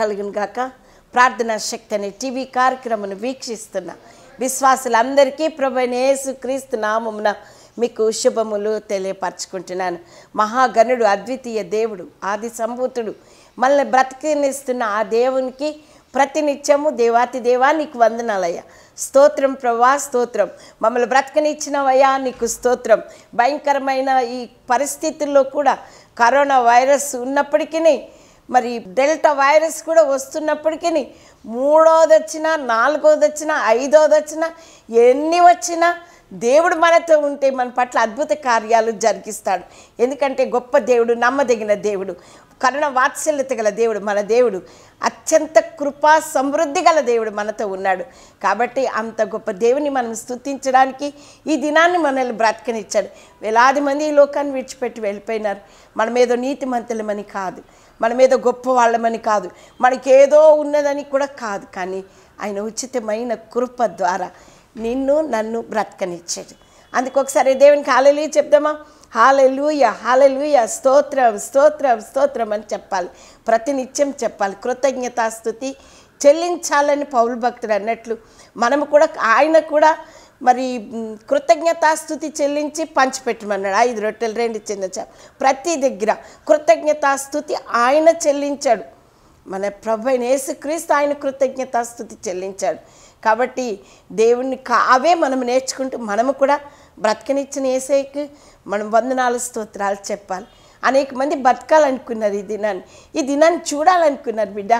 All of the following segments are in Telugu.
కలిగిన గాక ప్రార్థనా శక్తి అనే టీవీ కార్యక్రమం వీక్షిస్తున్న విశ్వాసులందరికీ ప్రభునేసు క్రీస్తు నామమున మీకు శుభములు తెలియపరచుకుంటున్నాను మహాగణుడు అద్వితీయ దేవుడు ఆది సంభూతుడు మనల్ని బ్రతికినిస్తున్న ఆ దేవునికి ప్రతినిత్యము దేవాతి దేవా నీకు వందనాలయ్యా స్తోత్రం ప్రభా స్తోత్రం మమ్మల్ని బ్రతకనిచ్చినవయ్యా నీకు స్తోత్రం భయంకరమైన ఈ పరిస్థితుల్లో కూడా కరోనా వైరస్ ఉన్నప్పటికీ మరి డెల్టా వైరస్ కూడా వస్తున్నప్పటికీ మూడోది వచ్చినా నాలుగోది వచ్చినా ఐదోది వచ్చినా ఎన్ని వచ్చినా దేవుడు మనతో ఉంటే మన పట్ల అద్భుత కార్యాలు జరిగిస్తాడు ఎందుకంటే గొప్ప దేవుడు నమ్మదగిన దేవుడు కరుణ వాత్సల్యత గల దేవుడు మన దేవుడు అత్యంత కృపా సమృద్ధి గల దేవుడు మనతో ఉన్నాడు కాబట్టి అంత గొప్ప దేవుని మనం స్థుతించడానికి ఈ దినాన్ని మనల్ని బ్రతకనిచ్చాడు వేలాది మంది ఈ లోకాన్ని విడిచిపెట్టి వెళ్ళిపోయినారు మనమేదో నీతి మంతులమని కాదు మన మీద గొప్ప వాళ్ళమని కాదు మనకేదో ఉన్నదని కూడా కాదు కానీ ఆయన ఉచితమైన కృప ద్వారా నిన్ను నన్ను బ్రతకనిచ్చాడు అందుకొకసారి దేవునికి హాలెలు చెప్దామా హాలెలుయ హాలెలుయ స్తోత్రం స్తోత్రం స్తోత్రం అని చెప్పాలి ప్రతినిత్యం చెప్పాలి కృతజ్ఞతాస్థుతి చెల్లించాలని పౌరు భక్తుడు అన్నట్లు మనము కూడా ఆయన కూడా మరి కృతజ్ఞతాస్థుతి చెల్లించి పంచిపెట్టమన్నాడు ఐదు రొట్టెలు రెండు చిన్న చేప ప్రతి దగ్గర కృతజ్ఞతాస్థుతి ఆయన చెల్లించాడు మన ప్రభు అయిన యేసుక్రీస్తు ఆయన కృతజ్ఞతాస్థుతి చెల్లించాడు కాబట్టి దేవుణ్ణి కావే మనం నేర్చుకుంటూ మనము కూడా బ్రతకనిచ్చిన ఏసైకి మనం వందనాలు స్తోత్రాలు చెప్పాలి అనేక మంది బతకాలనుకున్నారు ఈ దినాన్ని ఈ దినాన్ని చూడాలనుకున్నారు బిడ్డ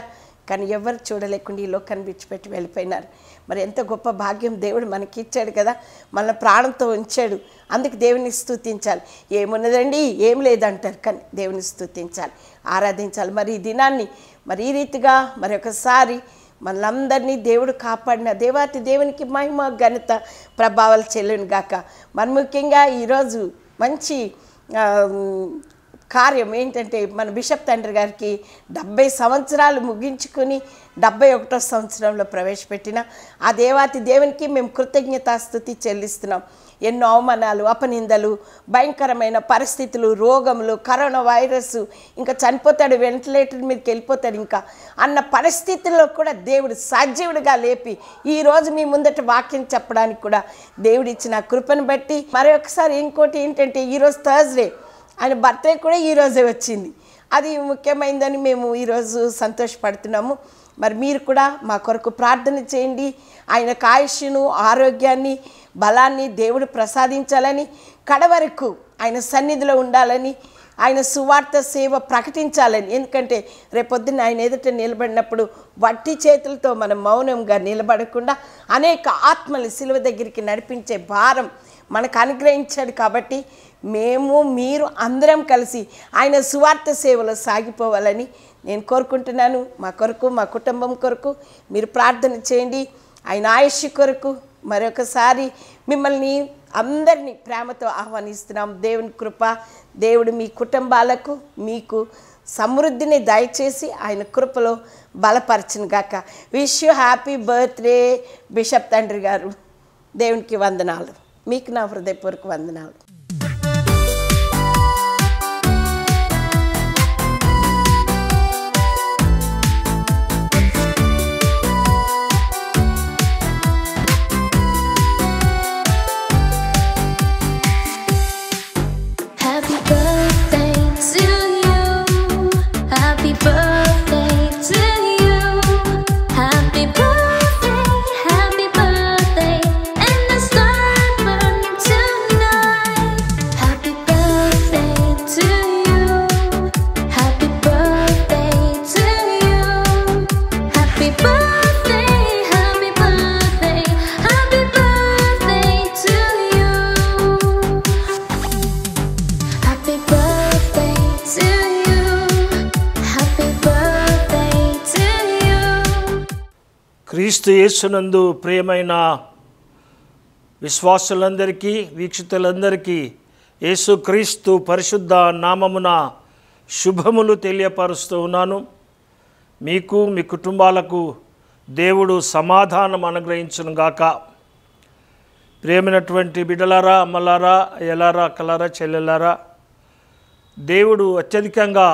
కానీ ఎవరు చూడలేకుండా ఈ లోకాన్ని విడిచిపెట్టి వెళ్ళిపోయినారు మరి ఎంత గొప్ప భాగ్యం దేవుడు మనకి ఇచ్చాడు కదా మన ప్రాణంతో ఉంచాడు అందుకు దేవుని స్థుతించాలి ఏమున్నదండి ఏం లేదంటారు కానీ దేవుని స్థుతించాలి ఆరాధించాలి మరి ఈ దినాన్ని మరి ఈ రీతిగా మరొకసారి మనందరినీ దేవుడు కాపాడిన దేవాతి దేవునికి మహిమ ఘనత ప్రభావాలు చెల్లును గాక మరి ముఖ్యంగా ఈరోజు మంచి కార్యం ఏంటంటే మన బిషప్ తండ్రి గారికి డెబ్బై సంవత్సరాలు ముగించుకుని డెబ్బై ఒకటో సంవత్సరంలో ప్రవేశపెట్టిన ఆ దేవాతి దేవునికి మేము కృతజ్ఞతాస్థుతి చెల్లిస్తున్నాం ఎన్నో అవమానాలు అపనిందలు భయంకరమైన పరిస్థితులు రోగములు కరోనా వైరస్ ఇంకా చనిపోతాడు వెంటిలేటర్ మీదకి వెళ్ళిపోతాడు ఇంకా అన్న పరిస్థితుల్లో కూడా దేవుడు సజీవుడిగా లేపి ఈరోజు మీ ముందట వాక్యం చెప్పడానికి కూడా దేవుడిచ్చిన కృపను బట్టి మరొకసారి ఇంకోటి ఏంటంటే ఈరోజు థర్స్డే ఆయన బర్త్డే కూడా ఈరోజే వచ్చింది అది ముఖ్యమైనదని మేము ఈరోజు సంతోషపడుతున్నాము మరి మీరు కూడా మా కొరకు ప్రార్థన చేయండి ఆయన కాయుష్యను ఆరోగ్యాన్ని బలాన్ని దేవుడు ప్రసాదించాలని కడవరకు ఆయన సన్నిధిలో ఉండాలని ఆయన సువార్త సేవ ప్రకటించాలని ఎందుకంటే రేపొద్దున ఆయన ఎదుట నిలబడినప్పుడు వట్టి చేతులతో మనం మౌనంగా నిలబడకుండా అనేక ఆత్మలు సిలువ దగ్గరికి నడిపించే భారం మనకు అనుగ్రహించాడు కాబట్టి మేము మీరు అందరం కలిసి ఆయన సువార్త సేవలో సాగిపోవాలని నేను కోరుకుంటున్నాను మా కొరకు మా కుటుంబం కొరకు మీరు ప్రార్థన చేయండి ఆయన ఆయుష్ కొరకు మరొకసారి మిమ్మల్ని అందరినీ ప్రేమతో ఆహ్వానిస్తున్నాం దేవుని కృప దేవుడు మీ కుటుంబాలకు మీకు సమృద్ధిని దయచేసి ఆయన కృపలో బలపరచును గాక wish you happy birthday bishop తండ్రి గారు దేవునికి వందనాలు మీకు నా హృదయపూర్వక వందనాలు క్రీస్తు యేసునందు ప్రియమైన విశ్వాసులందరికీ వీక్షితులందరికీ యేసుక్రీస్తు పరిశుద్ధ నామమున శుభములు తెలియపరుస్తూ ఉన్నాను మీకు మీ కుటుంబాలకు దేవుడు సమాధానం అనుగ్రహించును గాక ప్రేమైనటువంటి బిడలారా అమ్మలారా ఎలారా కలారా చెల్లెలారా దేవుడు అత్యధికంగా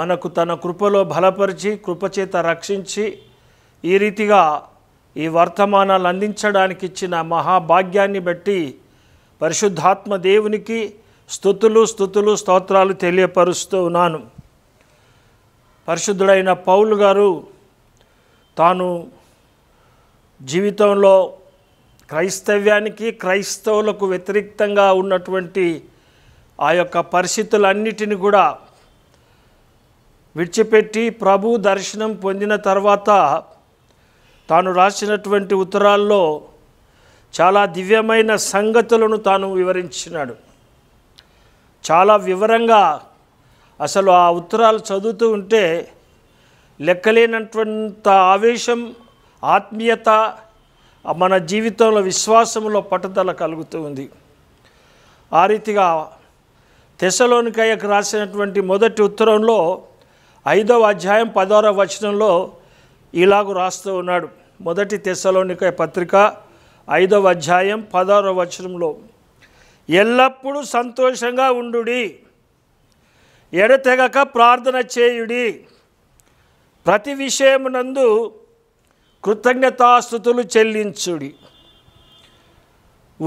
మనకు తన కృపలో బలపరిచి కృపచేత రక్షించి ఈ రీతిగా ఈ వర్తమానాలు అందించడానికి ఇచ్చిన మహాభాగ్యాన్ని బట్టి పరిశుద్ధాత్మ దేవునికి స్థుతులు స్థుతులు స్తోత్రాలు తెలియపరుస్తూ ఉన్నాను పరిశుద్ధుడైన పౌలు గారు తాను జీవితంలో క్రైస్తవ్యానికి క్రైస్తవులకు వ్యతిరేక్తంగా ఉన్నటువంటి ఆ యొక్క పరిస్థితులన్నిటిని కూడా విడిచిపెట్టి ప్రభు దర్శనం పొందిన తర్వాత తాను రాసినటువంటి ఉత్తరాల్లో చాలా దివ్యమైన సంగతులను తాను వివరించినాడు చాలా వివరంగా అసలు ఆ ఉత్తరాలు చదువుతూ ఉంటే లెక్కలేనటువంత ఆవేశం ఆత్మీయత మన జీవితంలో విశ్వాసంలో పట్టుదల కలుగుతూ ఉంది ఆ రీతిగా తెసలోనికయ్యకు రాసినటువంటి మొదటి ఉత్తరంలో ఐదవ అధ్యాయం పదవ వచనంలో ఇలాగ రాస్తూ ఉన్నాడు మొదటి తెశలోనిక పత్రిక ఐదవ అధ్యాయం పదహారవ వచనంలో ఎల్లప్పుడూ సంతోషంగా ఉండు ఎడతెగక ప్రార్థన చేయుడి ప్రతి విషయమునందు కృతజ్ఞతాస్థుతులు చెల్లించుడి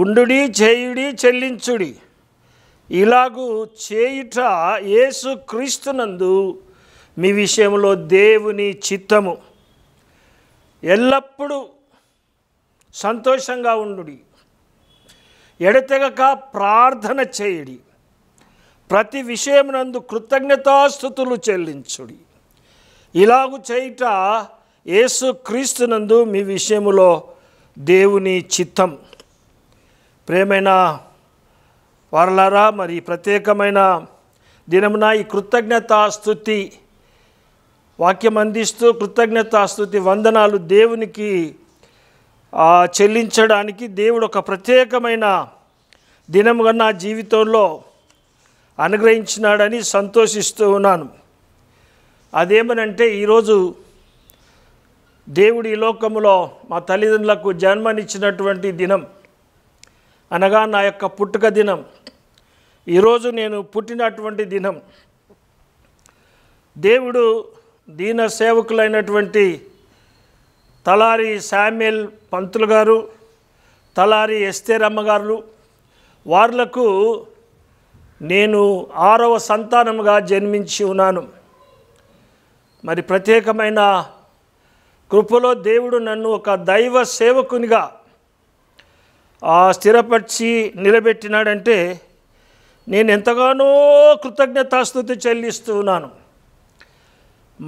ఉండుడి చేయుడి చెల్లించుడి ఇలాగూ చేయుట యేసు క్రీస్తునందు మీ విషయంలో దేవుని చిత్తము ఎల్లప్పుడూ సంతోషంగా ఉండుడి ఎడతెగక ప్రార్థన చేయడి ప్రతి విషయమునందు కృతజ్ఞతాస్థుతులు చెల్లించుడి ఇలాగు చేయుట యేసుక్రీస్తునందు మీ విషయములో దేవుని చిత్తం ప్రేమైన వరలరా మరి ప్రత్యేకమైన దినమున ఈ కృతజ్ఞతాస్థుతి వాక్యం అందిస్తూ స్థుతి వందనాలు దేవునికి చెల్లించడానికి దేవుడు ఒక ప్రత్యేకమైన దినముగా నా జీవితంలో అనుగ్రహించినాడని సంతోషిస్తూ ఉన్నాను అదేమనంటే ఈరోజు దేవుడి లోకములో మా తల్లిదండ్రులకు జన్మనిచ్చినటువంటి దినం అనగా నా యొక్క పుట్టుక దినం ఈరోజు నేను పుట్టినటువంటి దినం దేవుడు దీన సేవకులైనటువంటి తలారి శామ్యుల్ పంతులు గారు తలారి ఎస్తేరమ్మ గారు వార్లకు నేను ఆరవ సంతానముగా జన్మించి ఉన్నాను మరి ప్రత్యేకమైన కృపలో దేవుడు నన్ను ఒక దైవ సేవకునిగా స్థిరపరిచి నిలబెట్టినాడంటే నేను ఎంతగానో కృతజ్ఞతాస్థుతి ఉన్నాను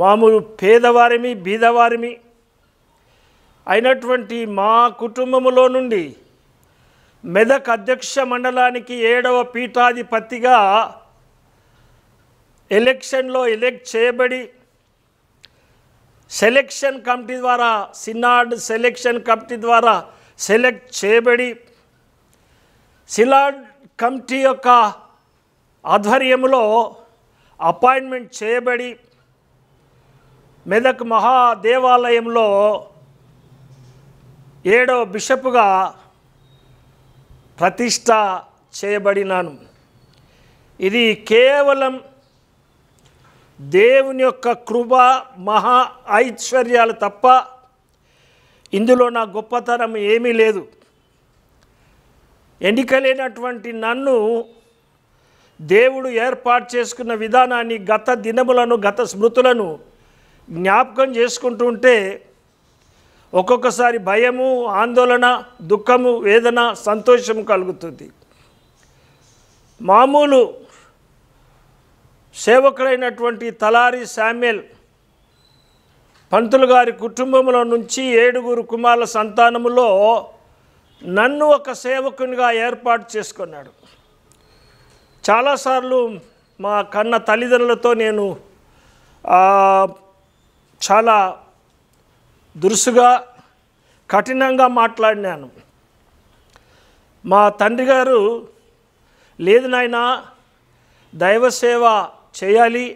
మామూలు పేదవారిమి బీదవారిమి అయినటువంటి మా కుటుంబములో నుండి మెదక్ అధ్యక్ష మండలానికి ఏడవ పీఠాధిపతిగా ఎలక్షన్లో ఎలెక్ట్ చేయబడి సెలెక్షన్ కమిటీ ద్వారా సినాడ్ సెలెక్షన్ కమిటీ ద్వారా సెలెక్ట్ చేయబడి సిలాడ్ కమిటీ యొక్క ఆధ్వర్యంలో అపాయింట్మెంట్ చేయబడి మెదక్ మహాదేవాలయంలో ఏడో బిషప్గా ప్రతిష్ట చేయబడినాను ఇది కేవలం దేవుని యొక్క కృప మహా ఐశ్వర్యాలు తప్ప ఇందులో నా గొప్పతనం ఏమీ లేదు ఎన్నికలేనటువంటి నన్ను దేవుడు ఏర్పాటు చేసుకున్న విధానాన్ని గత దినములను గత స్మృతులను జ్ఞాపకం చేసుకుంటూ ఉంటే ఒక్కొక్కసారి భయము ఆందోళన దుఃఖము వేదన సంతోషం కలుగుతుంది మామూలు సేవకుడైనటువంటి తలారి శామ్యల్ పంతులు గారి కుటుంబంలో నుంచి ఏడుగురు కుమారుల సంతానములో నన్ను ఒక సేవకునిగా ఏర్పాటు చేసుకున్నాడు చాలాసార్లు మా కన్న తల్లిదండ్రులతో నేను చాలా దురుసుగా కఠినంగా మాట్లాడినాను మా తండ్రి గారు లేదు నాయన దైవసేవ చేయాలి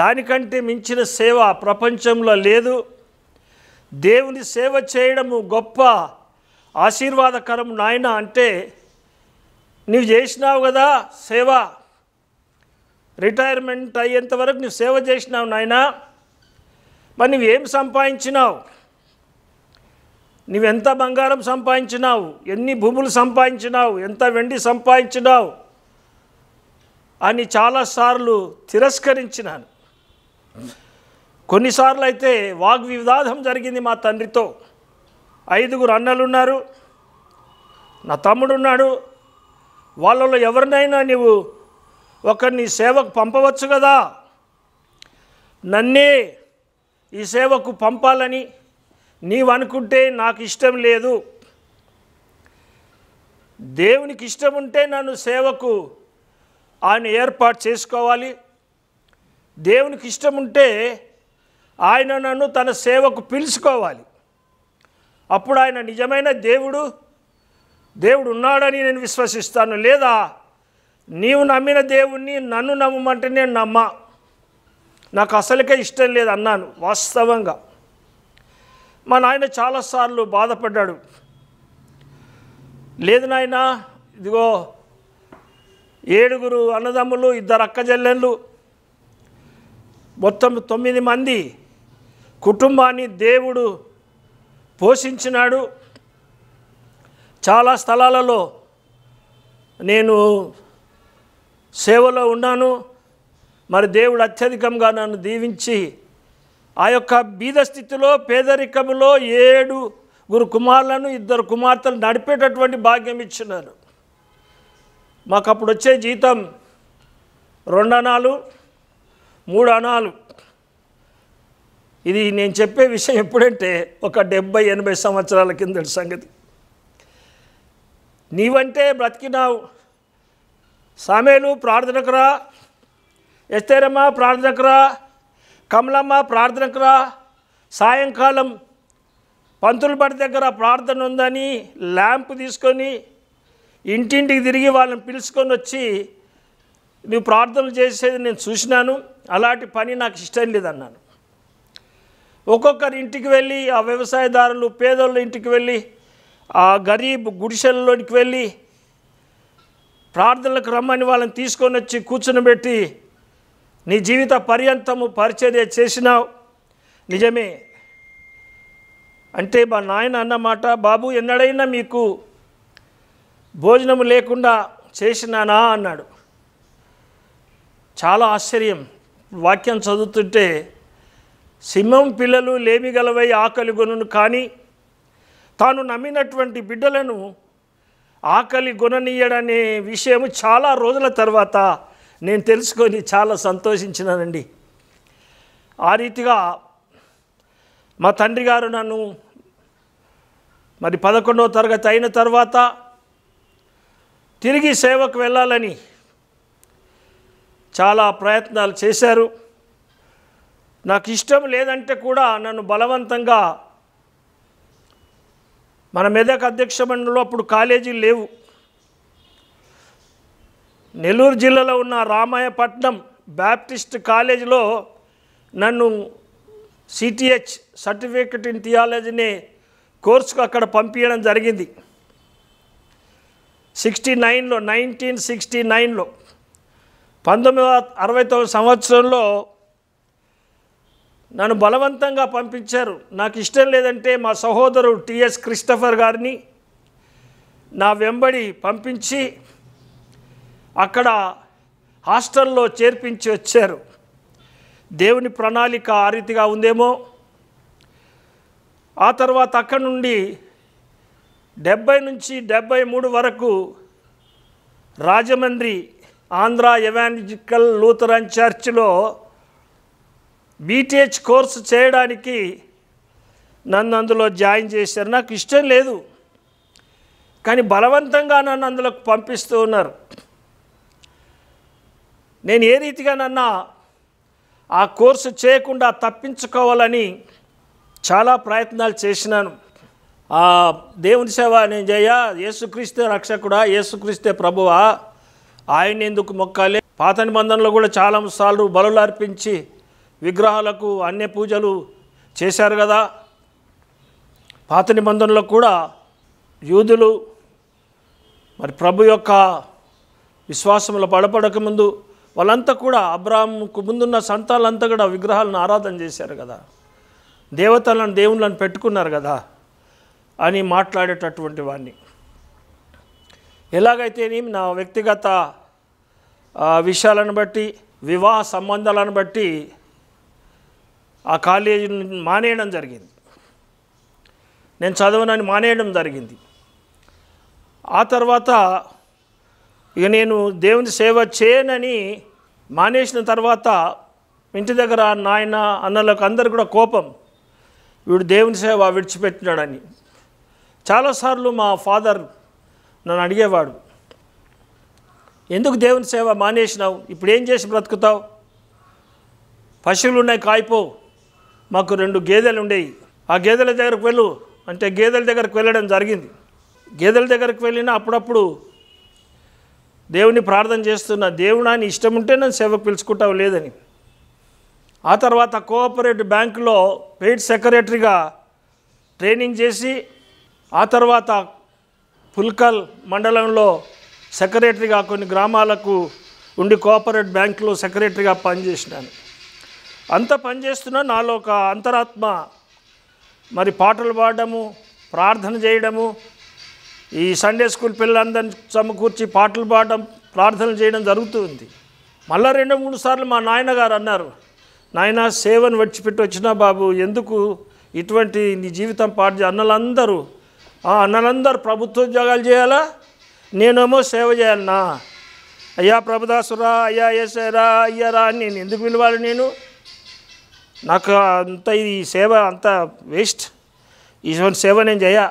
దానికంటే మించిన సేవ ప్రపంచంలో లేదు దేవుని సేవ చేయడము గొప్ప ఆశీర్వాదకరం నాయన అంటే నువ్వు చేసినావు కదా సేవ రిటైర్మెంట్ అయ్యేంత వరకు నువ్వు సేవ చేసినావు నాయనా మరి నువ్వేం సంపాదించినావు నువ్వెంత బంగారం సంపాదించినావు ఎన్ని భూములు సంపాదించినావు ఎంత వెండి సంపాదించినావు అని చాలాసార్లు తిరస్కరించినాను కొన్నిసార్లు అయితే వాగ్వివాదం జరిగింది మా తండ్రితో ఐదుగురు అన్నలున్నారు నా తమ్ముడున్నాడు వాళ్ళలో ఎవరినైనా నీవు ఒకరిని సేవకు పంపవచ్చు కదా నన్నే ఈ సేవకు పంపాలని నీవనుకుంటే నాకు ఇష్టం లేదు దేవునికి ఇష్టం ఉంటే నన్ను సేవకు ఆయన ఏర్పాటు చేసుకోవాలి దేవునికి ఇష్టం ఉంటే ఆయన నన్ను తన సేవకు పిలుచుకోవాలి అప్పుడు ఆయన నిజమైన దేవుడు దేవుడు ఉన్నాడని నేను విశ్వసిస్తాను లేదా నీవు నమ్మిన దేవుణ్ణి నన్ను నమ్మమంటే నేను నమ్మా నాకు అసలుకే ఇష్టం లేదు అన్నాను వాస్తవంగా మా నాయన చాలాసార్లు బాధపడ్డాడు లేదు నాయన ఇదిగో ఏడుగురు అన్నదమ్ములు ఇద్దరు అక్కజల్లెళ్ళు మొత్తం తొమ్మిది మంది కుటుంబాన్ని దేవుడు పోషించినాడు చాలా స్థలాలలో నేను సేవలో ఉన్నాను మరి దేవుడు అత్యధికంగా నన్ను దీవించి ఆ యొక్క బీద స్థితిలో పేదరికములో ఏడు గురు కుమారులను ఇద్దరు కుమార్తెలు నడిపేటటువంటి భాగ్యం ఇచ్చినారు మాకు అప్పుడు వచ్చే జీతం రెండు అనాలు మూడు అనాలు ఇది నేను చెప్పే విషయం ఎప్పుడంటే ఒక డెబ్బై ఎనభై సంవత్సరాల కిందటి సంగతి నీవంటే బ్రతికినావు సామేలు ప్రార్థనకురా ఎస్తేరమ్మ ప్రార్థనకు రా కమలమ్మ ప్రార్థనకు రా సాయంకాలం పంతులు బడి దగ్గర ప్రార్థన ఉందని ల్యాంప్ తీసుకొని ఇంటింటికి తిరిగి వాళ్ళని పిలుచుకొని వచ్చి నువ్వు ప్రార్థనలు చేసేది నేను చూసినాను అలాంటి పని నాకు ఇష్టం లేదన్నాను ఒక్కొక్కరి ఇంటికి వెళ్ళి ఆ వ్యవసాయదారులు పేదోళ్ళ ఇంటికి వెళ్ళి ఆ గరీబ్ గుడిసెలలోనికి వెళ్ళి ప్రార్థనలకు రమ్మని వాళ్ళని తీసుకొని వచ్చి కూర్చొని పెట్టి నీ జీవిత పర్యంతము పరిచర్య చేసినావు నిజమే అంటే మా నాయన అన్నమాట బాబు ఎన్నడైనా మీకు భోజనము లేకుండా చేసినానా అన్నాడు చాలా ఆశ్చర్యం వాక్యం చదువుతుంటే సింహం పిల్లలు లేమిగలవై ఆకలి గొనును కానీ తాను నమ్మినటువంటి బిడ్డలను ఆకలి గొననీయడనే విషయం చాలా రోజుల తర్వాత నేను తెలుసుకొని చాలా సంతోషించినానండి ఆ రీతిగా మా తండ్రి గారు నన్ను మరి పదకొండవ తరగతి అయిన తర్వాత తిరిగి సేవకు వెళ్ళాలని చాలా ప్రయత్నాలు చేశారు నాకు ఇష్టం లేదంటే కూడా నన్ను బలవంతంగా మన మెదక్ అధ్యక్ష మండలిలో అప్పుడు కాలేజీలు లేవు నెల్లూరు జిల్లాలో ఉన్న రామాయపట్నం బ్యాప్టిస్ట్ కాలేజీలో నన్ను సిటిహెచ్ సర్టిఫికెట్ ఇన్ థియాలజీని కోర్సుకు అక్కడ పంపించడం జరిగింది సిక్స్టీ నైన్లో నైన్టీన్ సిక్స్టీ నైన్లో పంతొమ్మిది అరవై తొమ్మిది సంవత్సరంలో నన్ను బలవంతంగా పంపించారు నాకు ఇష్టం లేదంటే మా సహోదరు టిఎస్ క్రిస్టఫర్ గారిని నా వెంబడి పంపించి అక్కడ హాస్టల్లో చేర్పించి వచ్చారు దేవుని ప్రణాళిక ఆ రీతిగా ఉందేమో ఆ తర్వాత అక్కడ నుండి డెబ్బై నుంచి డెబ్బై మూడు వరకు రాజమండ్రి ఆంధ్ర ఎవాంజికల్ లూథరన్ చర్చ్లో బీటీహెచ్ కోర్సు చేయడానికి నన్ను అందులో జాయిన్ చేశారు నాకు ఇష్టం లేదు కానీ బలవంతంగా నన్ను అందులోకి పంపిస్తూ ఉన్నారు నేను ఏ రీతిగానన్నా ఆ కోర్సు చేయకుండా తప్పించుకోవాలని చాలా ప్రయత్నాలు చేసినాను ఆ దేవుని సేవ నేను చేయ యేసుక్రీస్తే రక్షకుడా యేసుక్రీస్తే ప్రభువా ఆయన ఎందుకు మొక్కాలి పాత నిబంధనలు కూడా చాలా సార్లు బలు అర్పించి విగ్రహాలకు అన్ని పూజలు చేశారు కదా పాత నిబంధనలు కూడా యూదులు మరి ప్రభు యొక్క విశ్వాసములు బలపడకముందు వాళ్ళంతా కూడా అబ్రాహ్మకు ముందున్న సంతాలంతా కూడా విగ్రహాలను ఆరాధన చేశారు కదా దేవతలను దేవుళ్ళని పెట్టుకున్నారు కదా అని మాట్లాడేటటువంటి వాడిని ఎలాగైతే నా వ్యక్తిగత విషయాలను బట్టి వివాహ సంబంధాలను బట్టి ఆ కాలేజీని మానేయడం జరిగింది నేను చదవనని మానేయడం జరిగింది ఆ తర్వాత ఇక నేను దేవుని సేవ చేయనని మానేసిన తర్వాత ఇంటి దగ్గర నాయన అన్నలకు అందరు కూడా కోపం వీడు దేవుని సేవ విడిచిపెట్టినాడని చాలాసార్లు మా ఫాదర్ నన్ను అడిగేవాడు ఎందుకు దేవుని సేవ మానేసినావు ఇప్పుడు ఏం చేసి బ్రతుకుతావు పశువులు ఉన్నాయి కాయిపో మాకు రెండు గేదెలు ఉండేవి ఆ గేదెల దగ్గరకు వెళ్ళు అంటే గేదెల దగ్గరకు వెళ్ళడం జరిగింది గేదెల దగ్గరకు వెళ్ళినా అప్పుడప్పుడు దేవుని ప్రార్థన చేస్తున్న దేవుడు నీ ఇష్టం ఉంటే నన్ను సేవకు పిలుచుకుంటావు లేదని ఆ తర్వాత కోఆపరేటివ్ బ్యాంకులో పెయిడ్ సెక్రటరీగా ట్రైనింగ్ చేసి ఆ తర్వాత పుల్కల్ మండలంలో సెక్రటరీగా కొన్ని గ్రామాలకు ఉండి కోఆపరేటివ్ బ్యాంకులో సెక్రటరీగా పనిచేసినాను అంత పనిచేస్తున్నా నాలో ఒక అంతరాత్మ మరి పాటలు పాడడము ప్రార్థన చేయడము ఈ సండే స్కూల్ పిల్లలందరినీ సమకూర్చి పాటలు పాడడం ప్రార్థనలు చేయడం జరుగుతుంది మళ్ళీ రెండు మూడు సార్లు మా నాయనగారు అన్నారు నాయన సేవను వచ్చిపెట్టి వచ్చినా బాబు ఎందుకు ఇటువంటి నీ జీవితం పాడు అన్నలందరూ ఆ అన్నలందరూ ప్రభుత్వ ఉద్యోగాలు చేయాలా నేనేమో సేవ చేయాలన్నా అయ్యా ప్రభుదాసురా అయ్యా ఏసరా అయ్యారా అని నేను ఎందుకు పిలవాలి నేను నాకు అంత ఈ సేవ అంత వేస్ట్ ఈ సేవ నేను చేయా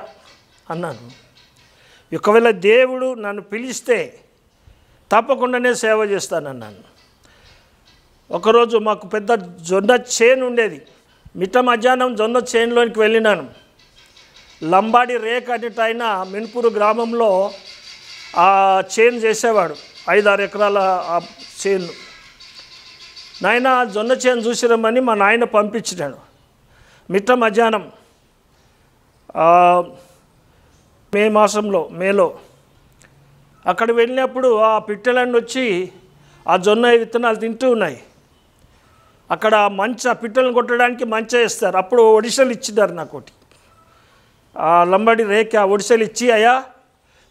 అన్నాను ఒకవేళ దేవుడు నన్ను పిలిస్తే తప్పకుండానే సేవ చేస్తానన్నాను ఒకరోజు మాకు పెద్ద జొన్న చేను ఉండేది మిట్ట మధ్యాహ్నం జొన్న చేనులోనికి వెళ్ళినాను లంబాడి రేఖ అనేటైన మిన్పూరు గ్రామంలో ఆ చేను చేసేవాడు ఐదారు ఎకరాల ఆ చేను నాయన జొన్న చేను చూసిరమ్మని మా నాయన పంపించినాడు మిట్ట మధ్యాహ్నం మే మాసంలో మేలో అక్కడ వెళ్ళినప్పుడు ఆ పిట్టలన్నీ వచ్చి ఆ జొన్న విత్తనాలు తింటూ ఉన్నాయి అక్కడ ఆ పిట్టలను కొట్టడానికి మంచి వేస్తారు అప్పుడు ఒడిశలు ఇచ్చినారు నాకోటి ఆ లంబడి రేఖ ఒడిశలు ఇచ్చి అయ్యా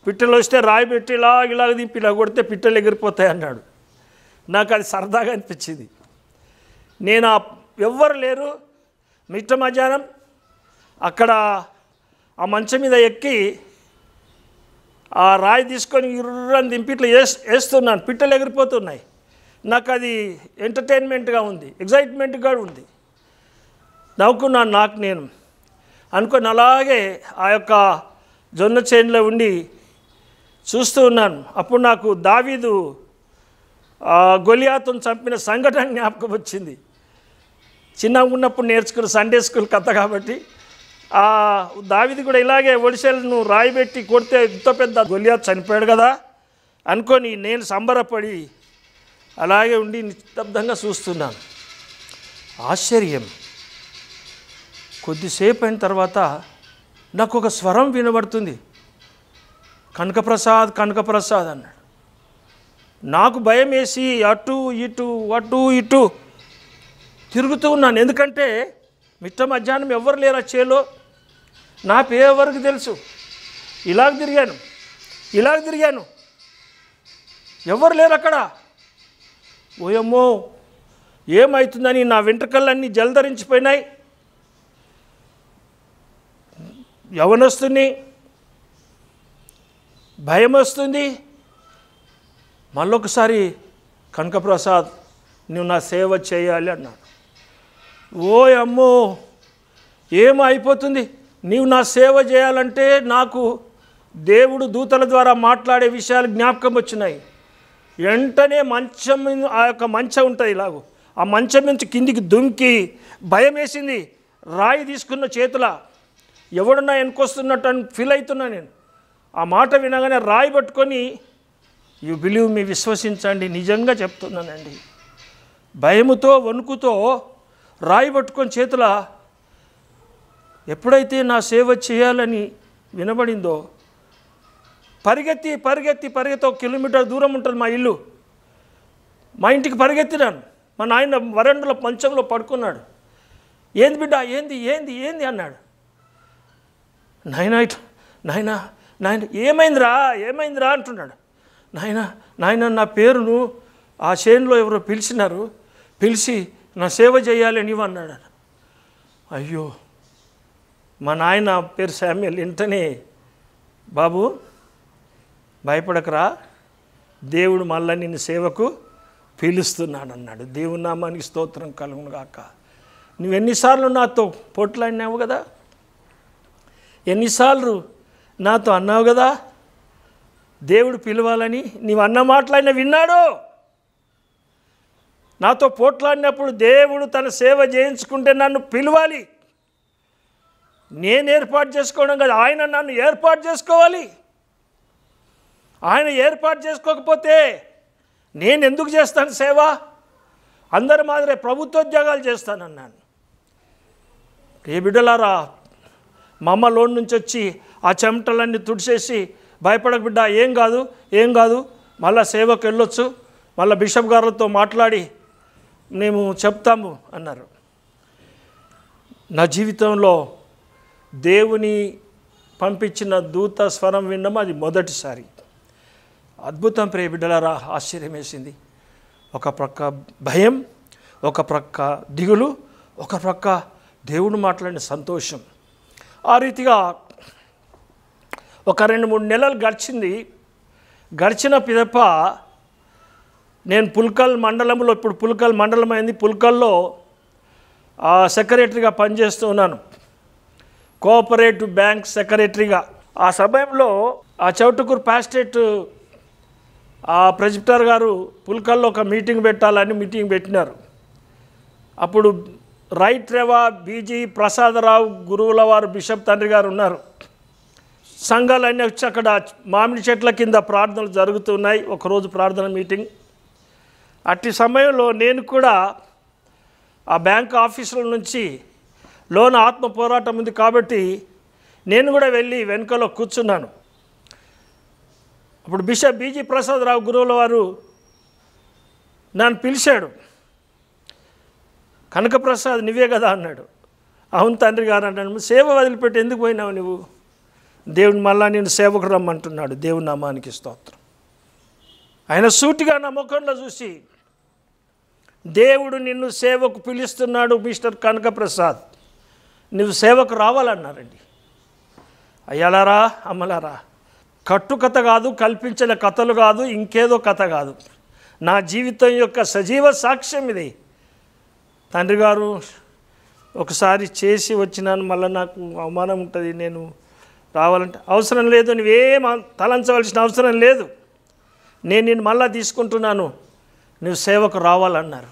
పిట్టలు వస్తే రాయి పెట్టి ఇలా ఇలా దింపి ఇలా కొడితే పిట్టలు ఎగిరిపోతాయి అన్నాడు నాకు అది సరదాగా అనిపించింది నేను ఆ ఎవ్వరు లేరు మిట్ట మధ్యాహ్నం అక్కడ ఆ మంచం మీద ఎక్కి ఆ రాయి తీసుకొని ఇర్రని దింపి ఇట్లా వేస్తున్నాను పిట్టలు ఎగిరిపోతున్నాయి నాకు అది ఎంటర్టైన్మెంట్గా ఉంది ఎగ్జైట్మెంట్గా ఉంది నవ్వుకున్నాను నాకు నేను అనుకుని అలాగే ఆ యొక్క జొన్న చేనులో ఉండి చూస్తూ ఉన్నాను అప్పుడు నాకు దావీదు గొలియాతును చంపిన సంఘటన జ్ఞాపకం వచ్చింది చిన్నగా ఉన్నప్పుడు నేర్చుకున్న సండే స్కూల్ కథ కాబట్టి ఆ దావిది కూడా ఇలాగే ఒడిశలను రాయిబెట్టి కొడితే ఇంత పెద్ద గొలియా చనిపోయాడు కదా అనుకొని నేను సంబరపడి అలాగే ఉండి నిశ్శబ్దంగా చూస్తున్నాను ఆశ్చర్యం కొద్దిసేపు అయిన తర్వాత నాకు ఒక స్వరం వినబడుతుంది కనకప్రసాద్ కనకప్రసాద్ అన్నాడు నాకు భయం వేసి అటు ఇటు అటు ఇటు తిరుగుతూ ఉన్నాను ఎందుకంటే మిట్ట మధ్యాహ్నం ఎవరు లేరు ఆ చేలో నా పే వరకు తెలుసు ఇలాగ తిరిగాను ఇలాగ తిరిగాను ఎవరు లేరు అక్కడ ఓయమ్మో ఏమవుతుందని నా వెంట్రుకలన్నీ జలధరించిపోయినాయి ఎవనొస్తుంది భయం వస్తుంది మళ్ళొకసారి కనకప్రసాద్ నువ్వు నా సేవ చేయాలి అన్నాడు ఓ అమ్మో ఏమైపోతుంది నీవు నా సేవ చేయాలంటే నాకు దేవుడు దూతల ద్వారా మాట్లాడే విషయాలు జ్ఞాపకం వచ్చినాయి వెంటనే మంచం ఆ యొక్క మంచం ఉంటుంది ఇలాగో ఆ మంచం నుంచి కిందికి దుంకి భయం వేసింది రాయి తీసుకున్న చేతుల ఎవడన్నా వెనుకొస్తున్నట్టు అని ఫీల్ అవుతున్నా నేను ఆ మాట వినగానే రాయి పట్టుకొని యు బిలీవ్ మీ విశ్వసించండి నిజంగా చెప్తున్నానండి భయముతో వణుకుతో రాయి పట్టుకొని చేతుల ఎప్పుడైతే నా సేవ చేయాలని వినబడిందో పరిగెత్తి పరిగెత్తి పరిగెత్తి ఒక కిలోమీటర్ దూరం ఉంటుంది మా ఇల్లు మా ఇంటికి పరిగెత్తినాను మా నాయన వరండలో పంచంలో పడుకున్నాడు ఏంది బిడ్డ ఏంది ఏంది ఏంది అన్నాడు నాయన ఇట్ నాయన నాయన ఏమైందిరా ఏమైందిరా అంటున్నాడు నాయన నాయన నా పేరును ఆ చేనులో ఎవరో పిలిచినారు పిలిచి నా సేవ చేయాలని అన్నాడు అయ్యో మా నాయన పేరు శామ్యుల్ ఇంటనే బాబు భయపడకరా దేవుడు మళ్ళా నిన్ను సేవకు పిలుస్తున్నాడు అన్నాడు దేవుడి నామానికి స్తోత్రం కలుగును గాక నువ్వెన్నిసార్లు నాతో పోట్లాడినావు కదా ఎన్నిసార్లు నాతో అన్నావు కదా దేవుడు పిలవాలని నీవు అన్న మాట్లాడిన విన్నాడు నాతో పోట్లాడినప్పుడు దేవుడు తన సేవ చేయించుకుంటే నన్ను పిలవాలి నేను ఏర్పాటు చేసుకోవడం కాదు ఆయన నన్ను ఏర్పాటు చేసుకోవాలి ఆయన ఏర్పాటు చేసుకోకపోతే నేను ఎందుకు చేస్తాను సేవ అందరి మాదిరే ప్రభుత్వోద్యోగాలు చేస్తానన్నాను ఏ బిడ్డలారా మా అమ్మ లోన్ నుంచి వచ్చి ఆ చెమటలన్నీ తుడిచేసి భయపడక బిడ్డ ఏం కాదు ఏం కాదు మళ్ళా సేవకు వెళ్ళొచ్చు మళ్ళీ బిషప్ గారులతో మాట్లాడి మేము చెప్తాము అన్నారు నా జీవితంలో దేవుని పంపించిన దూత స్వరం వినడం అది మొదటిసారి అద్భుతం ప్రేబిడ్డలారా ఆశ్చర్యం వేసింది ఒక ప్రక్క భయం ఒక ప్రక్క దిగులు ఒక ప్రక్క దేవుడు మాట్లాడిన సంతోషం ఆ రీతిగా ఒక రెండు మూడు నెలలు గడిచింది గడిచిన పిదప నేను పుల్కల్ మండలంలో ఇప్పుడు పుల్కల్ మండలం అయింది పుల్కల్లో సెక్రటరీగా పనిచేస్తూ ఉన్నాను కోఆపరేటివ్ బ్యాంక్ సెక్రటరీగా ఆ సమయంలో ఆ చౌటుకూరు పాస్టేట్ ఆ ప్రెజిప్టర్ గారు పుల్కల్లో ఒక మీటింగ్ పెట్టాలని మీటింగ్ పెట్టినారు అప్పుడు రైట్ రెవా బీజీ ప్రసాదరావు గురువుల వారు బిషప్ తండ్రి గారు ఉన్నారు సంఘాలన్నీ వచ్చి అక్కడ మామిడి చెట్ల కింద ప్రార్థనలు జరుగుతున్నాయి ఒకరోజు ప్రార్థన మీటింగ్ అట్టి సమయంలో నేను కూడా ఆ బ్యాంక్ ఆఫీసుల నుంచి లోన ఆత్మ పోరాటం ఉంది కాబట్టి నేను కూడా వెళ్ళి వెనుకలో కూర్చున్నాను అప్పుడు బిషప్ బీజీ ప్రసాదరావు గురువుల వారు నన్ను పిలిచాడు కనకప్రసాద్ నువ్వే కదా అన్నాడు అవును తండ్రి గారు అన్నాడు సేవ వదిలిపెట్టి ఎందుకు పోయినావు నువ్వు దేవుని మళ్ళా నేను సేవకు రమ్మంటున్నాడు దేవుని నామానికి స్తోత్రం ఆయన సూటిగా నా ముఖంలో చూసి దేవుడు నిన్ను సేవకు పిలుస్తున్నాడు మిస్టర్ కనకప్రసాద్ నువ్వు సేవకు రావాలన్నారండి అయ్యాలారా అమ్మలారా కట్టు కథ కాదు కల్పించిన కథలు కాదు ఇంకేదో కథ కాదు నా జీవితం యొక్క సజీవ సాక్ష్యం ఇది తండ్రి గారు ఒకసారి చేసి వచ్చినాను మళ్ళీ నాకు అవమానం ఉంటుంది నేను రావాలంటే అవసరం లేదు నువ్వేం తలంచవలసిన అవసరం లేదు నేను నేను మళ్ళా తీసుకుంటున్నాను నువ్వు సేవకు రావాలన్నారు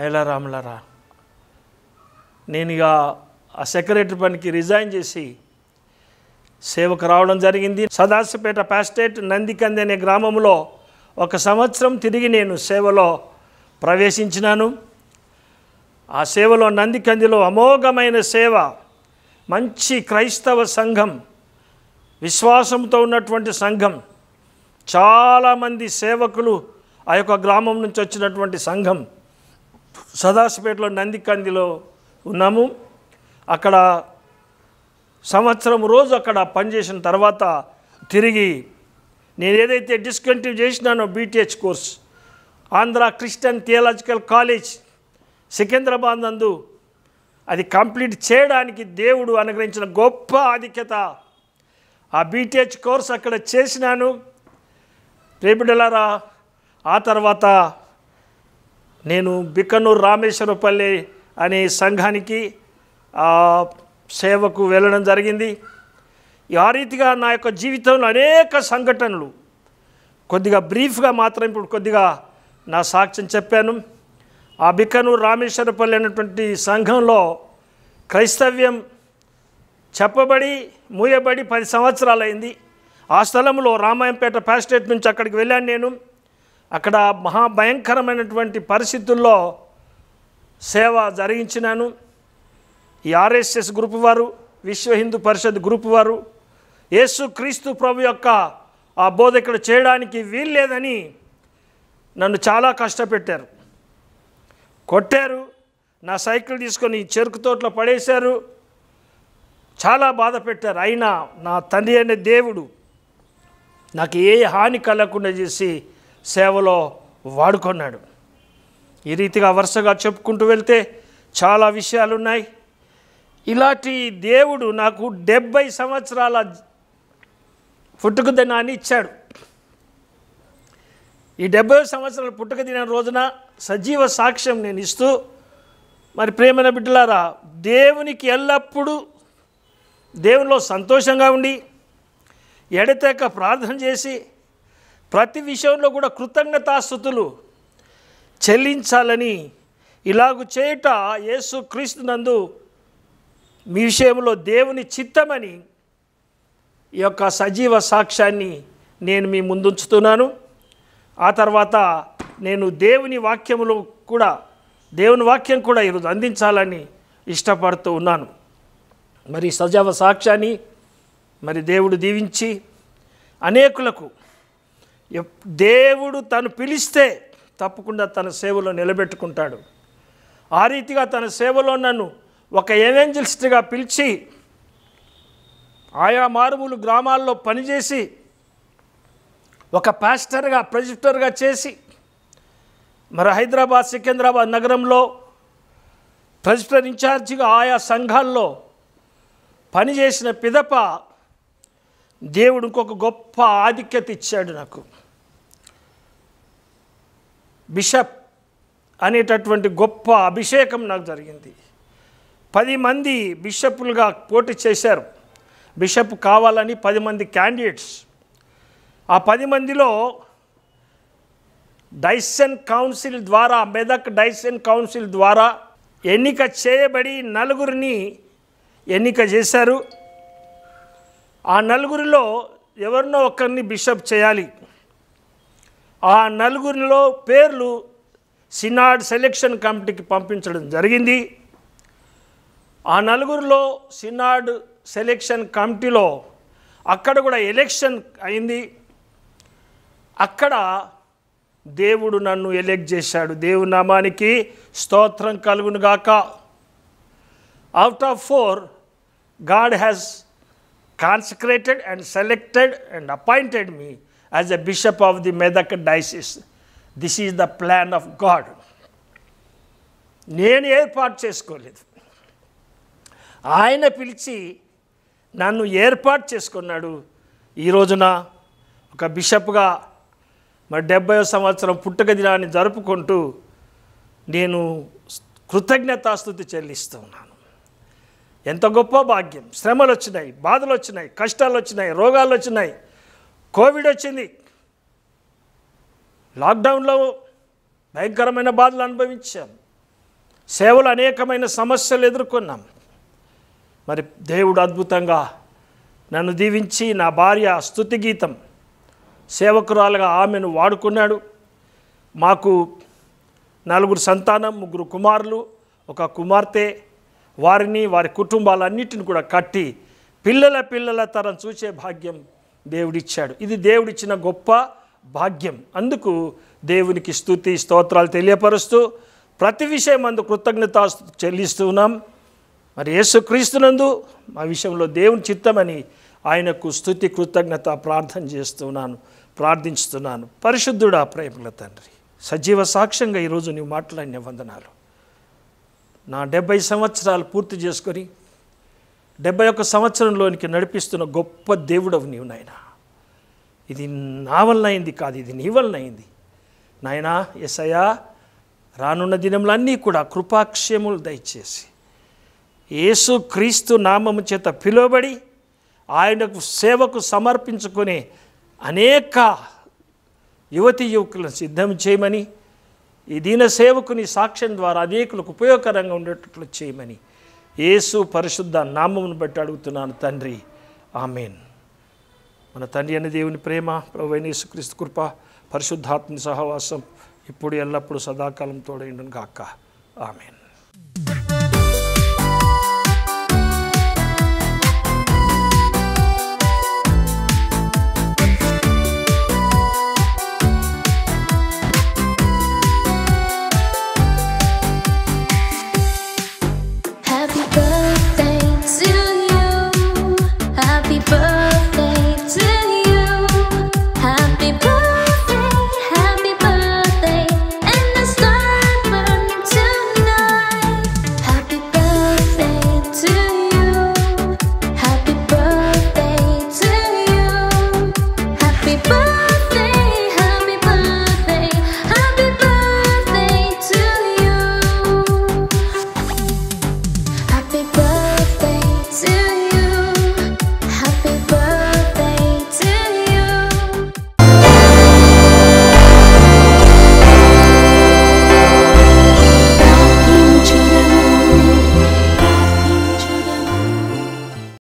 అయ్యలారా అమ్మలారా నేను ఇక ఆ సెక్రటరీ పనికి రిజైన్ చేసి సేవకు రావడం జరిగింది సదాశివపేట పాస్టేట్ నందికంది అనే గ్రామంలో ఒక సంవత్సరం తిరిగి నేను సేవలో ప్రవేశించినాను ఆ సేవలో నందికందిలో అమోఘమైన సేవ మంచి క్రైస్తవ సంఘం విశ్వాసంతో ఉన్నటువంటి సంఘం చాలామంది సేవకులు ఆ యొక్క గ్రామం నుంచి వచ్చినటువంటి సంఘం సదాశిపేటలో నందికందిలో ఉన్నాము అక్కడ సంవత్సరం రోజు అక్కడ పనిచేసిన తర్వాత తిరిగి నేను ఏదైతే డిస్కంటిన్యూ చేసినానో BTH course Andhra Christian theological college Secunderabad నందు అది కంప్లీట్ చేయడానికి దేవుడు అనుగ్రహించిన గొప్ప ఆధిక్యత ఆ బీటీహెచ్ కోర్స్ అక్కడ చేసినాను రేపిడలారా ఆ తర్వాత నేను బిక్కనూరు రామేశ్వరపల్లి అనే సంఘానికి సేవకు వెళ్ళడం జరిగింది ఆ రీతిగా నా యొక్క జీవితంలో అనేక సంఘటనలు కొద్దిగా బ్రీఫ్గా మాత్రం ఇప్పుడు కొద్దిగా నా సాక్ష్యం చెప్పాను ఆ బికనూరు రామేశ్వరపల్లి అనేటువంటి సంఘంలో క్రైస్తవ్యం చెప్పబడి మూయబడి పది సంవత్సరాలైంది ఆ స్థలంలో రామాయంపేట ప్యాస్టేట్ నుంచి అక్కడికి వెళ్ళాను నేను అక్కడ మహాభయంకరమైనటువంటి పరిస్థితుల్లో సేవ జరిగించినాను ఈ ఆర్ఎస్ఎస్ గ్రూప్ వారు విశ్వ హిందూ పరిషత్ గ్రూప్ వారు యేసు క్రీస్తు ప్రభు యొక్క ఆ బోధ ఇక్కడ చేయడానికి వీల్లేదని నన్ను చాలా కష్టపెట్టారు కొట్టారు నా సైకిల్ తీసుకొని చెరుకు తోటలో పడేశారు చాలా బాధ పెట్టారు అయినా నా తండ్రి అనే దేవుడు నాకు ఏ హాని కలగకుండా చేసి సేవలో వాడుకున్నాడు ఈ రీతిగా వరుసగా చెప్పుకుంటూ వెళ్తే చాలా విషయాలు ఉన్నాయి ఇలాంటి దేవుడు నాకు డెబ్బై సంవత్సరాల పుట్టుక దినాన్ని ఇచ్చాడు ఈ డెబ్బై సంవత్సరాల పుట్టుక దిన రోజున సజీవ సాక్ష్యం నేను ఇస్తూ మరి ప్రేమన బిడ్డలారా దేవునికి ఎల్లప్పుడూ దేవునిలో సంతోషంగా ఉండి ఎడతెక్క ప్రార్థన చేసి ప్రతి విషయంలో కూడా కృతజ్ఞతాస్థుతులు చెల్లించాలని ఇలాగు చేయుట యేసుక్రీస్తు నందు మీ విషయంలో దేవుని చిత్తమని ఈ యొక్క సజీవ సాక్ష్యాన్ని నేను మీ ముందుంచుతున్నాను ఆ తర్వాత నేను దేవుని వాక్యములు కూడా దేవుని వాక్యం కూడా ఈరోజు అందించాలని ఇష్టపడుతూ ఉన్నాను మరి సజీవ సాక్ష్యాన్ని మరి దేవుడు దీవించి అనేకులకు దేవుడు తను పిలిస్తే తప్పకుండా తన సేవలో నిలబెట్టుకుంటాడు ఆ రీతిగా తన సేవలో నన్ను ఒక ఏవెంజలిస్ట్గా పిలిచి ఆయా మారుమూలు గ్రామాల్లో పనిచేసి ఒక పాస్టర్గా ప్రొజెక్టర్గా చేసి మరి హైదరాబాద్ సికింద్రాబాద్ నగరంలో ట్రస్టర్ ఇన్ఛార్జిగా ఆయా సంఘాల్లో పనిచేసిన పిదప దేవుడు ఇంకొక గొప్ప ఆధిక్యత ఇచ్చాడు నాకు బిషప్ అనేటటువంటి గొప్ప అభిషేకం నాకు జరిగింది పది మంది బిషప్లుగా పోటీ చేశారు బిషప్ కావాలని పది మంది క్యాండిడేట్స్ ఆ పది మందిలో డైసన్ కౌన్సిల్ ద్వారా మెదక్ డైసన్ కౌన్సిల్ ద్వారా ఎన్నిక చేయబడి నలుగురిని ఎన్నిక చేశారు ఆ నలుగురిలో ఎవరినో ఒకరిని బిషప్ చేయాలి ఆ నలుగురిలో పేర్లు సినాడ్ సెలెక్షన్ కమిటీకి పంపించడం జరిగింది ఆ నలుగురిలో సినాడ్ సెలెక్షన్ కమిటీలో అక్కడ కూడా ఎలక్షన్ అయింది అక్కడ దేవుడు నన్ను ఎలెక్ట్ చేశాడు దేవు నామానికి స్తోత్రం కలుగునుగాక out of four God has consecrated and selected and appointed me as a bishop of the Medak diocese. This is the plan of God నేను ఏర్పాటు చేసుకోలేదు ఆయన పిలిచి నన్ను ఏర్పాటు చేసుకున్నాడు ఈ రోజున ఒక బిషప్గా మరి డెబ్బై సంవత్సరం పుట్టుక దినాన్ని జరుపుకుంటూ నేను కృతజ్ఞతాస్థుతి చెల్లిస్తూ ఉన్నాను ఎంత గొప్ప భాగ్యం శ్రమలు వచ్చినాయి బాధలు వచ్చినాయి కష్టాలు వచ్చినాయి రోగాలు వచ్చినాయి కోవిడ్ వచ్చింది లాక్డౌన్లో భయంకరమైన బాధలు అనుభవించాం సేవలు అనేకమైన సమస్యలు ఎదుర్కొన్నాం మరి దేవుడు అద్భుతంగా నన్ను దీవించి నా భార్య స్థుతి గీతం సేవకురాలుగా ఆమెను వాడుకున్నాడు మాకు నలుగురు సంతానం ముగ్గురు కుమారులు ఒక కుమార్తె వారిని వారి కుటుంబాలన్నిటిని కూడా కట్టి పిల్లల పిల్లల తరం చూసే భాగ్యం దేవుడిచ్చాడు ఇది దేవుడిచ్చిన గొప్ప భాగ్యం అందుకు దేవునికి స్థుతి స్తోత్రాలు తెలియపరుస్తూ ప్రతి విషయం అందు కృతజ్ఞత చెల్లిస్తున్నాం మరి యేసుక్రీస్తునందు మా విషయంలో దేవుని చిత్తమని ఆయనకు స్థుతి కృతజ్ఞత ప్రార్థన చేస్తున్నాను ప్రార్థించుతున్నాను పరిశుద్ధుడా ప్రేమల తండ్రి సజీవ సాక్ష్యంగా ఈరోజు నీవు మాట్లాడిన వందనాలు నా డెబ్బై సంవత్సరాలు పూర్తి చేసుకొని డెబ్బై ఒక్క సంవత్సరంలోనికి నడిపిస్తున్న గొప్ప దేవుడవు నీవు నాయన ఇది నా వలన అయింది కాదు ఇది నీ వలన అయింది నాయన ఎసయా రానున్న దినములన్నీ కూడా కృపాక్షేములు దయచేసి యేసు క్రీస్తు నామము చేత పిలువబడి ఆయనకు సేవకు సమర్పించుకునే అనేక యువతి యువకులను సిద్ధం చేయమని ఈ దీన సేవకుని సాక్ష్యం ద్వారా అనేకులకు ఉపయోగకరంగా ఉండేటట్లు చేయమని యేసు పరిశుద్ధ నామమును బట్టి అడుగుతున్నాను తండ్రి ఆమెన్ మన తండ్రి అనే దేవుని ప్రేమ ప్రభువైన యేసుక్రీస్తు కృప పరిశుద్ధాత్మ సహవాసం ఇప్పుడు ఎల్లప్పుడూ సదాకాలం తోడైండును కాక ఆమెన్